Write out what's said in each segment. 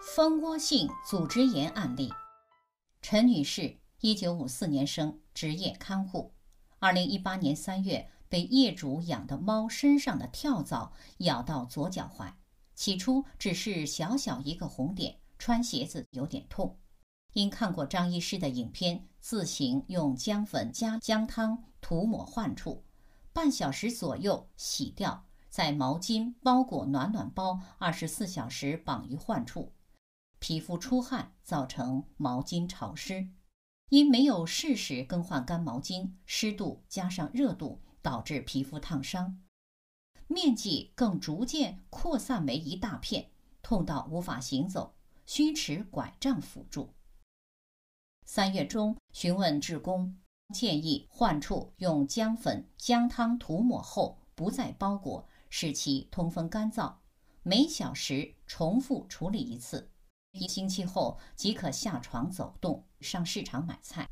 蜂窝性组织炎案例，陈女士，一九五四年生，职业看护。二零一八年三月被业主养的猫身上的跳蚤咬到左脚踝，起初只是小小一个红点，穿鞋子有点痛。因看过张医师的影片，自行用姜粉加姜汤涂抹患处，半小时左右洗掉，在毛巾包裹暖暖包，二十四小时绑于患处。皮肤出汗，造成毛巾潮湿，因没有适时更换干毛巾，湿度加上热度导致皮肤烫伤，面积更逐渐扩散为一大片，痛到无法行走，需持拐杖辅助。三月中询问志工，建议患处用姜粉姜汤涂抹后不再包裹，使其通风干燥，每小时重复处理一次。一星期后即可下床走动、上市场买菜。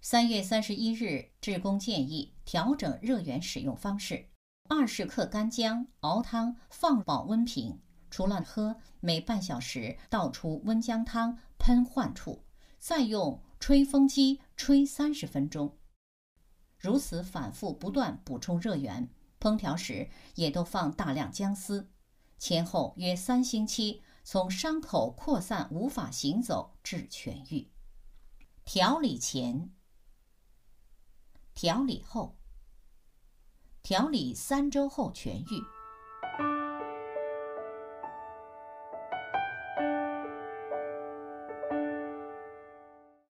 三月三十一日，职工建议调整热源使用方式：二十克干姜熬汤，放保温瓶，除了喝，每半小时倒出温姜汤喷患处，再用吹风机吹三十分钟。如此反复不断补充热源。烹调时也都放大量姜丝。前后约三星期。从伤口扩散、无法行走至痊愈，调理前、调理后、调理三周后痊愈。